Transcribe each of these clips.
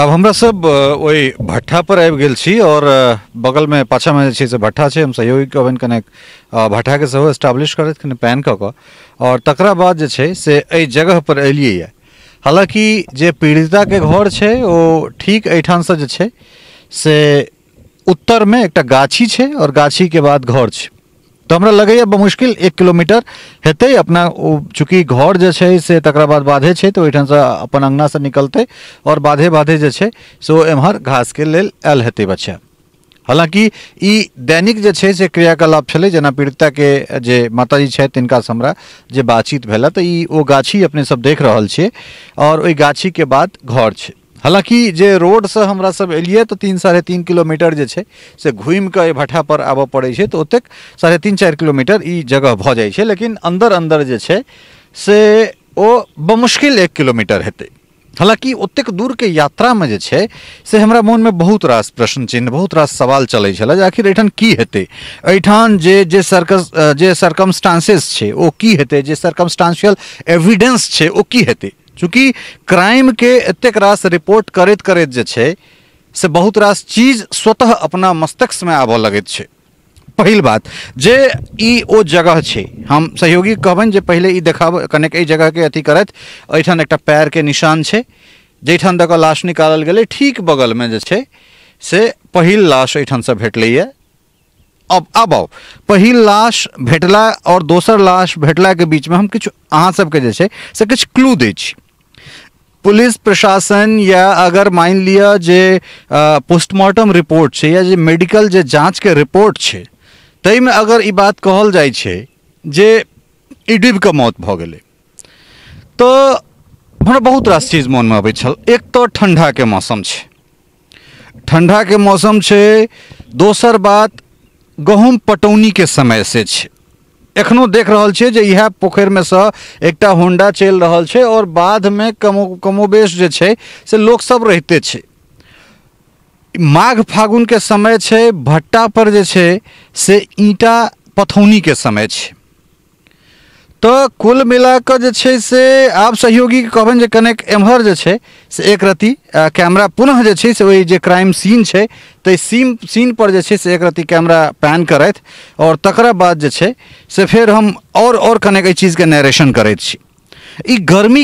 अब हमरा सब वही भट्ठा पर आबि गेल छी और बगल में पाछा में छै से भट्ठा छै हम सहयोगी अबन कने भट्ठा के सेहो एस्टैब्लिश करैत कने पैन कऽ और तकरा बाद जे छै से एहि जगह पर एलिए है हालांकि जे पीड़िता के घर छै ओ ठीक एठान से जे छै से उत्तर में एक गाछी है और गाछी के बाद घर है तो हमरा लगैए मुश्किल एक किलोमीटर हेत अपना चूँकि घर जो है से तक बाद बाधे तो तऽ से अपन से निकलतै और बाधे बाधे जो है से एम्हर घास के लिए आयल हेतै बच्चा हालांकि ई दैनिक जे छै से क्रियाकलाप जना पीड़िता के जे माताजी छथि तिनकासँ हमरा जे बातचीत भेलए तो ई ओ गाछी अपने सब देख रहल और आओर गाछी के बाद घर छै हालांकि जे से हमरा सब एलिए तो तीन साढ़े तीन किलोमीटर जे छै से घूम कऽ एहि पर आब पड़े छै तो ओत साढ़े तीन चार किलोमीटर ई जगह भ जाए लेकिन अंदर अंदर जे छै से ओ बमुश्किल एक किलोमीटर हेतै हालांकि के यात्रा में जे से हमरा में बहुत रास प्रश्न चिन्ह बहुत रास सवाल चलै आखिर एहिठाम की हेतु एहिठाम जे जे सर्कस जे सरकमस्टांसेस छै ओ की हेतु जे सर्कमस्टांशियल एविडेंस है ओ की हेतु चूँकि के एतेक रास रिपोर्ट करत करैत से बहुत रास चीज स्वतः अपना में आबय लगैत छै पहल बात जे ई ओ जगह है हम सहयोगी कहबन जे पहले ई कनेक जगह के अथी करथि एक पैर के निशान है जैठन दक लाश निकालल गए ठीक में जे से पहल लाश से भेटल है अब अब आओ पहल लाश भेटला और दोसर लाश भेटलाके के हम में हम जे छै से क्लू दै छी पुलिस प्रशासन या अगर मान लिया जे पोस्टमार्टम रिपोर्ट है या जे मेडिकल जे के रिपोर्ट छै में अगर ई बात कहल जाइ जे इडिब का मौत भ गेलै तो हमरा बहुत रास चीज में अबै छल एक तो ठंडा के मौसम ठंडा के मौसम छै दोसर बात गहूम पटौनी के समय से छै एखनो देख रहल छियै जे में से एक एकटा होंडा चलि रहल और बाद में कमो कमोबेश जे छे, से लोग सब रहते छे। माघ फागुन के समय छे भट्टा पर जे छे से ईटा पथौनी के समय छे तो कुल मिलाकर जे से आब सहयोगी कहें जे कनेक एम्हर जे से एक रती कैमरा पुनः जे छै से वही जे क्राइम सीन है ताहि सीन पर जे से एक रती कैमरा पैन कर और तकरा बाद जे से फिर हम और और कनेक चीज के नरेशन करैत छी ई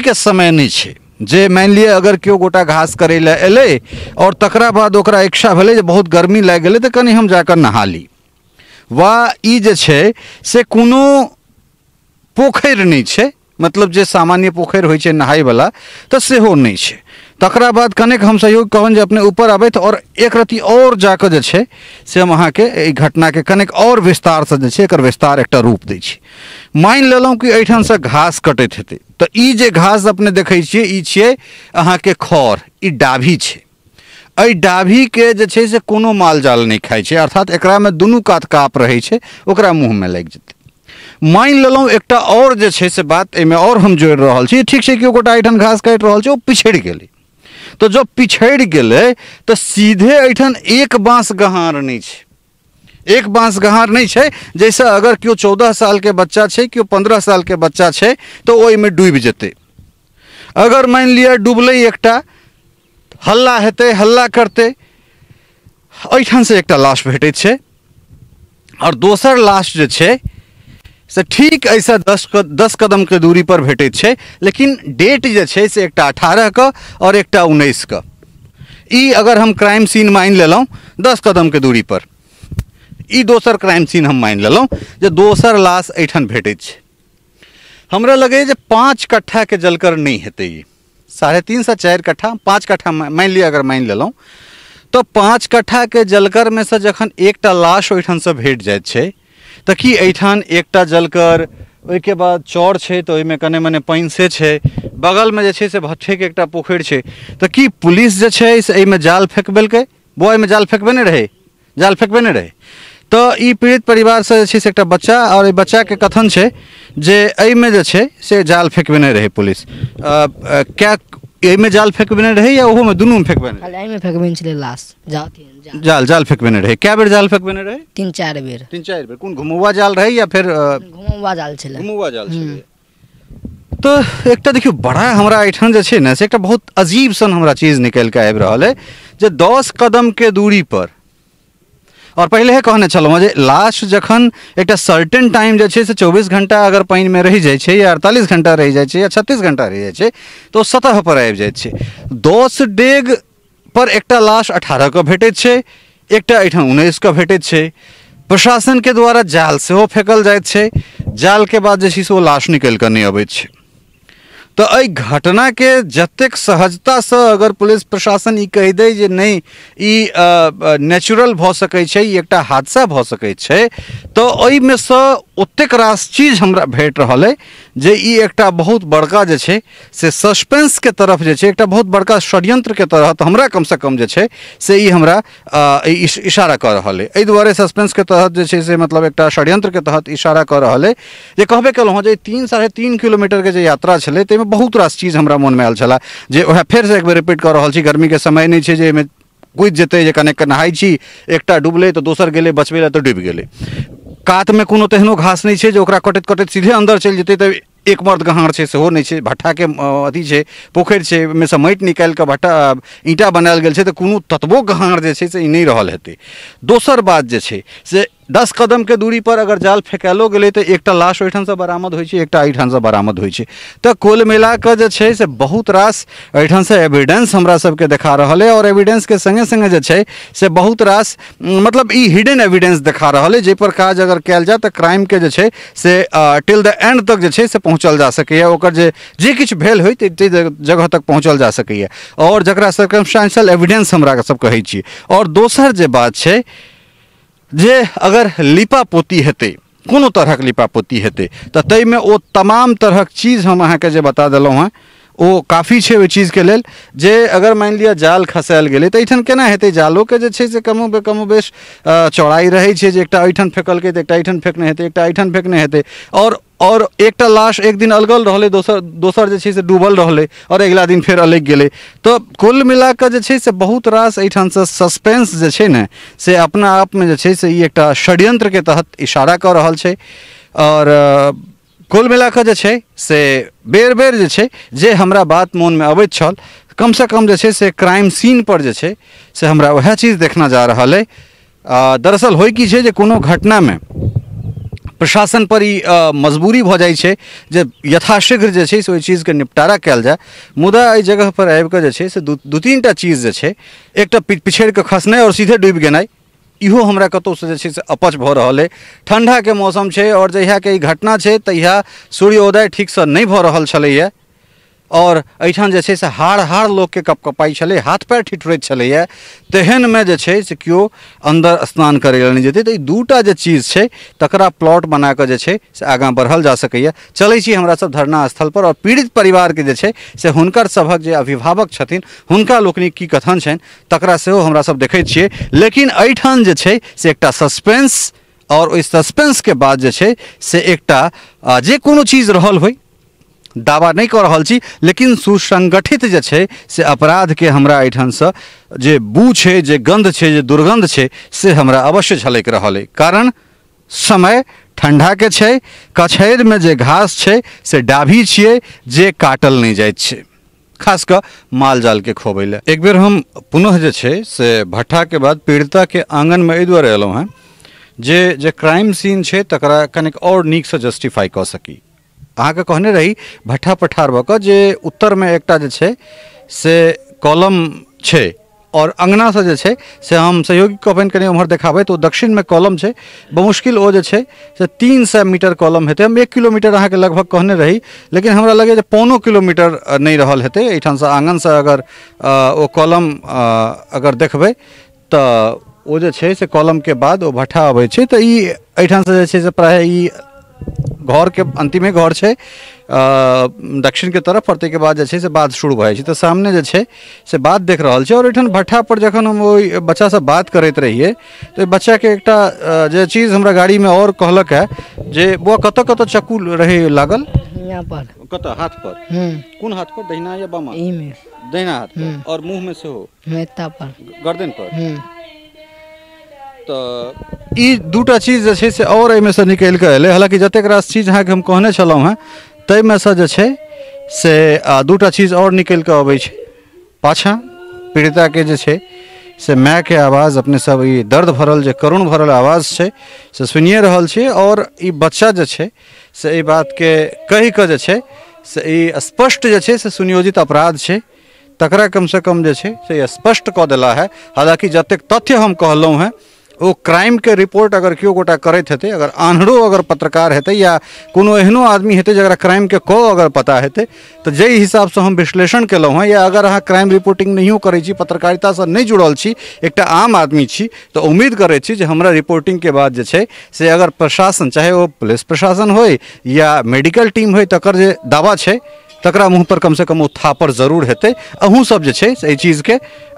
के समय नहीं है जे मान लिए अगर क्यों गोटा घास करे लए और तक तकरा बाद ओकरा इच्छा भले जे बहुत गर्मी लागि गेलै तऽ कनि हम जाकर नहा ली वा ई जे से कोनो पोखर नहीं है मतलब जो सामान्य हो होइ वाला तो से हो नहीं है तकरा बाद कनेक हम सहयोग कहन जो अपने ऊपर आबथि और एक रती और जाकर जे से हम के घटना के कनेक विस्तार से जे एक विस्तार एक रूप दी मान लो कि अठन से घास कटत हेतु तो ये घास अपने देखिए छियै ई छियै अहाँके खढ़ ई डाभी छै एहि डाभीके जे से कोनो माल जाल नहीं खाइ छै अर्थात एकरामे दुनू कात काप रहे मुँह में लग लागि मान लेलहुँ एक और जे से बात एहिमे और हम जोड़ रहल छी ठीक है कि गोटा अठन घास काट रहल छै ओ पिछड़ गेलै तो जब पिछड़ गेलै तो सीधे अठन एक बाँस गहार नहीं एक बाँस गहार नहीं है जैसे अगर कियो चौदह साल के बच्चा छै पंद्रह साल के बच्चा तो तऽ ओहिमे डूबि जेतै अगर मान लिया डुबलै एक हल्ला हेतै हल्ला करतै से एक लाश भेटे और दोसर लाश जे छै से ठीक ऐसा दस दस कदम के दूरी पर भेटे छे लेकिन डेट जे छे से का और एक उन्नीस का ई अगर हम क्राइम सीन मान लेलो दस कदम के दूरी पर ई दोसर क्राइम सीन हम मान लेलो जे दोसर लाश एहिठाम भेटे छे हमरा लगे जे पाँच के जलकर नहीं हेते साढ़े तीन से चार कट्ठा पाँच कट्ठा मान लिया अगर मान लेलो तो पाँच कट्ठा के जलकर में से जखन एक लाश से भेट जाए कि अठान एक जलकर के बाद चौर है तो में कने मने पानि से है बगल में जैसे से भट्ठे के एक पोखर है तो कि पुलिस जी है से में जाल फेंकबेल वो में जाल फेंकबे नहीं रहे जाल फेंकबे नहीं रहे तो पीड़ित परिवार से जे से एक बच्चा और बच्चा के कथन है जे में जे से जाल फेंकबे नहीं रहे पुलिस आ, आ, क्या एहिमे जाल फेकबेने रहे या ओहो में ओहोमे दुनूमे फेकबेने रहै एहिमे फेकबेने छलै लास्ट जाल जाल जाल फेकबेने रहे कए बेर जाल फेकबेने रहे तीन चार बेर तीन चार बेर कोन घुमौआ जाल रहे या फिर घुमौआ जाल छलै घुमौआ जाल हम्म। छलै तऽ तो एकटा देखियो बड़ा हमरा एहिठाम जे छै ने से एकटा बहुत अजीब सन हमरा चीज निकालि कऽ आबि रहल अइ जे के दूरी पर और पहले कहने चलो जे लास्ट जखन एक सर्टेन टाइम जो है से चौबीस घंटा अगर पानी में रह जाए या अड़तालीस घंटा रह जाए या छत्तीस घंटा रह जाए तो सतह पर आबि जा दस डेग पर एक लाश अठारह भेटैत भेटे एक उन्नीस उन्नैसके भेटे प्रशासन के द्वारा जाल से फेंकल जाए जाल के बाद जो से लाश निकल कऽ नहीं अबे तो घटना के जतेक सहजता से अगर पुलिस प्रशासन ई कह दे जे नहीं नेचुरल भ सके हादसा भ सके है तो में से ओतेक रास चीज हमरा भेट रहा है जे एक बहुत बड़का जे छै से के तरफ जे छै बहुत बड़का षड्यंत्र तरह तहत हमरा से कम जे छै से ई हमरा इश, इशारा कऽ रहल अ एहि सस्पेंस के तहत जे छै से मतलब एक षड्यंत्र के तहत इशारा कर रहा है जे कहबे कल जे तीन साढ़े तीन किलोमीटर जे यात्रा छलै में बहुत रास चीज हमरा में आयल जे वह फिर से एक बार रिपीट कऽ रहल गर्मी के समय नहीं है जे कूद कुदि जे कने नहाइ छी एक डुबलै तो दोसर गेलै बचबे तो तऽ डुबि कात में कोनो तेहनो घास नहीं है जो कटत कटत सीधे अंदर चल जेतै त एक मर्द गहाड़ छे सेहो छे भट्टा के अथि छे पोखर छे में से माटि निकाल के भट्टा ईंटा बनाल गेल छे त कोनो तत्वो गहाड़ जे छे से ई रहल हेतै दोसर बात जे छे से दस कदम के दूरी पर अगर जाल फेंकालो गए तो एक लाश से बरामद हो एक एकटा से बरामद हो तो कुल मिला के जे से बहुत रास से एविडेंस हमरा सबके देखा है और एविडेंस के संगे संगे जे से बहुत रास मतलब ई हिडन एविडेंस देखा रहा है जैपर काज अगर जाए तो क्राइम के जे से टिल द एंड तक जे से पहुँचल जा सकैए और जे जे भेल हो जगह तक पहुँचल जा सकैए और जरा सर्कमस्टान्शियल एविडेंस हमारा सब कहे और दोसर जे बात है जे अगर लिपापोती हेतै कोनो तरहक पोती हेतै तो में ओ तमाम तरहक चीज हम अहाँ के बता देलहुँ हेँ ओ काफ़ी छे छै चीज़ के लेल जे अगर मान लिया जाल खसायल गेलै तो एहिठाम केना हेतै के जे छै से कमो बे कमो बेस चौड़ाई रहै छे जे एकटा एहिठाम फेंकलकै के एकटा एहिठाम फेंकने हेतै एकटा एहिठाम फेंकने हेतै और और एकटा लाश एक दिन अलगल रहले दोसर दोसर जे छे से डूबल रहले और अगला दिन फिर अलग गेले तो कुल मिलाकऽ जे छे से बहुत रास से सस्पेंस जे छे ने से अपना आप में जे छे से ई एकटा के तहत इशारा कर रहल छै और आ, कुल मिलाकर जे से बेर बेर जे छै जे हमरा बात में अबैत छल से कम जे से क्राइम सीन पर जे छे से हमरा वह चीज देखना जा रहा है दरअसल हो कि छै जे कोनो प्रशासन पर ही मजबूरी भ जाए छै जे यथाशीघ्र जे छे से ओहि के निपटारा कैल जाए मुदा अ जगह आबि कऽ जे से दू दू तीन टा चीज जे छे एकटा पिछड़ के खसनाइ और सीधे डूबि गेनाई इहो हमरा कतौ जे छै से अपच भ रहा है ठंडा के मौसम छै और जहिया के घटना छै तहिया सूर्योदय ठीक से नहीं भ रहा है और अठान जे से हार हार के कपकपाइ छे हाथ पैर ठिठुरैत तेहन में जो है से क्यों अंदर स्नान करे नहीं नहि तो दूटा जो चीज है तक प्लॉट बना कर जे से बढ़ल जा सक चलै छी सब धरना पर और पीड़ित के जे छै से हुनकर सबक अभिभावक छथिन हुनका लोकनिक की कथन छनि तकरा सेहो सब देखे छे लेकिन अठान जो है से एक सस्पेंस और सस्पेंस के बाद जे छै से एक जे कोनो चीज रहल होइ दावा नहीं कह रहा छी लेकिन सुसंगठित जे से अपराध के हमरा एठन से जे बू है जे गंध छे जे दुर्गंध छे से हमरा अवश्य झलक रहा कारण समय ठंडा के छे कछैर में जे घास छे से डाभी छे जे काटल नहीं जाए छे खास कर माल जाल के खोबे ले एक बेर हम पुनः जे छे से भट्ठा के बाद पीड़िता के आंगन में अद्वारे दुआरे अयलहुँ जे जे क्राइम सीन छे तकरा कनिक और नीक से जस्टिफाई कर सकी अहाँके कहने रही भट्ठा पठार भक जे उत्तर में एक छै से कॉलम छै आओर अङ्गनासँ जे से हम सहयोगी कफन कनि ओम्हर देखा तो दक्षिण में कॉलम छै बमुश्किल ओ जे से तीन सौ मीटर कॉलम हेतु हम एक किलोमीटर के लगभग कहने रही लेकिन हमरा लगे जे पौनो किलोमीटर हेतु रहल से आंगन से अगर वो कॉलम अगर देखबै तऽ वो जे से से के बाद वो भट्ठा अब तो तऽ से प्राय घर के अन्तिमे घर है दक्षिण के तरफ और ताहिके बाद से बात शुरू भाई तो सामने जे छै से बात देख रहा है और एठन भट्ठा पर जखन हम बच्चा से बात करते रहिए तो बच्चा के एक जे चीज गाड़ी में और कहलक है जे वो कत कत चक्कू रहे लागल कतऽ हाथ पर हम्म। कोन हाथ पर दहिना या बामा दहिना हाथ पर हम्म। और मुँहमे सेहो गर्दन पर हम्म। दूटा चीज जे छै से आओर एहिमेसँ निकलि कऽ एलै हालाँकि जतेक रास चीज अहम हाँ कहने छलहुँ हेँ से जे से दूटा चीज और निकल के अब पाछा पीड़िता के जे से माय के आवाज अपने सब ये दर्द भरल जे करुण भरल आवाज छै से सुनिए रहल छियै बच्चा जे छै से बात के कही के जे से स्पष्ट जे छै से सुनियोजित अपराध छै तकरा से कम जे से स्पष्ट कह दिला है हालांकि जतेक तथ्य हम कहलो है वो क्राइम के रिपोर्ट अगर क्यों गोटा करैत हेतु अगर आन्हरो अगर पत्रकार हेतु या कोनो एहनो आदमी जरा क्राइम के को अगर पता तो जे हिसाब से हम विश्लेषण कल हाँ या अगर अहाँ क्राइम रिपोर्टिंग नहीं करे छी से नहीं जुड़ल छी एक आम आदमी छी तो उम्मीद करे छी जे हमरा के बाद जे से अगर प्रशासन चाहे वो पुलिस प्रशासन हो या मेडिकल टीम हो तकर जे दावा छै तकरा मुँह पर कम कम उत्थापर जरूर हेतै सब जे छै से एहि चीजके